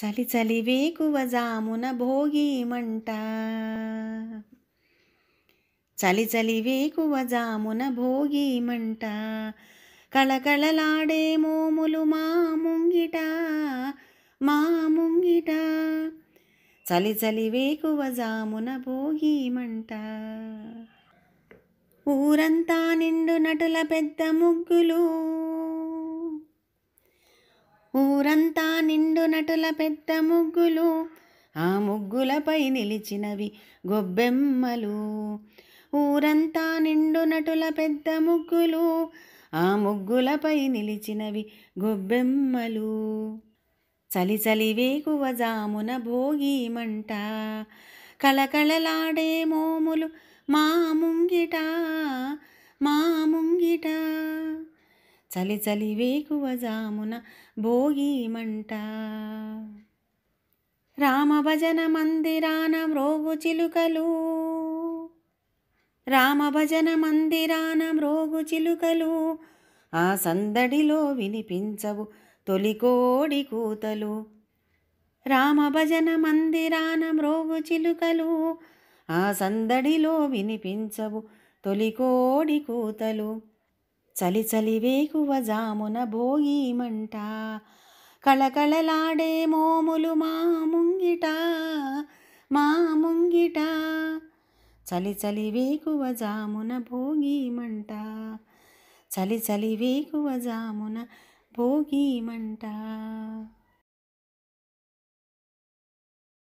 చలి చలి వేకువ జామున భోగిమంట చలి చలి వేకువ జామున భోగిమంట కళకళలాడే మోములు మా ముంగిట మా ముంగిట చలి చలి వేకువ జామున భోగిమంట ఊరంతా నిండు నటుల పెద్ద ముగ్గులు ఊరంతా నిండు నటుల పెద్ద ముగ్గులు ఆ ముగ్గులపై నిలిచినవి గొబ్బెమ్మలు ఊరంతా నిండు నటుల పెద్ద ముగ్గులు ఆ ముగ్గులపై నిలిచినవి గొబ్బెమ్మలు చలి చలి వేగువ జామున భోగిమంట కళకళలాడే మోములు మా ముంగిటా చలి చలి వేకువ జామున రామ రామభజన మందిరాన మ్రోగు చిలుకలు రామభజన మందిరాన మ్రోగు చిలుకలు ఆ సందడిలో వినిపించవు తొలికోడి కూతలు రామభజన మందిరాన మ్రోగు చిలుకలు ఆ సందడిలో వినిపించవు తొలికోడి కూతలు చలి చలి వేకువ జామున భోగిమంట కళకళలాడే మోములు మా ముంగిట మా ముంగిట చలి చలి వేకువ జామున భోగిమంట చలి చలి వేకువ జామున భోగిమంట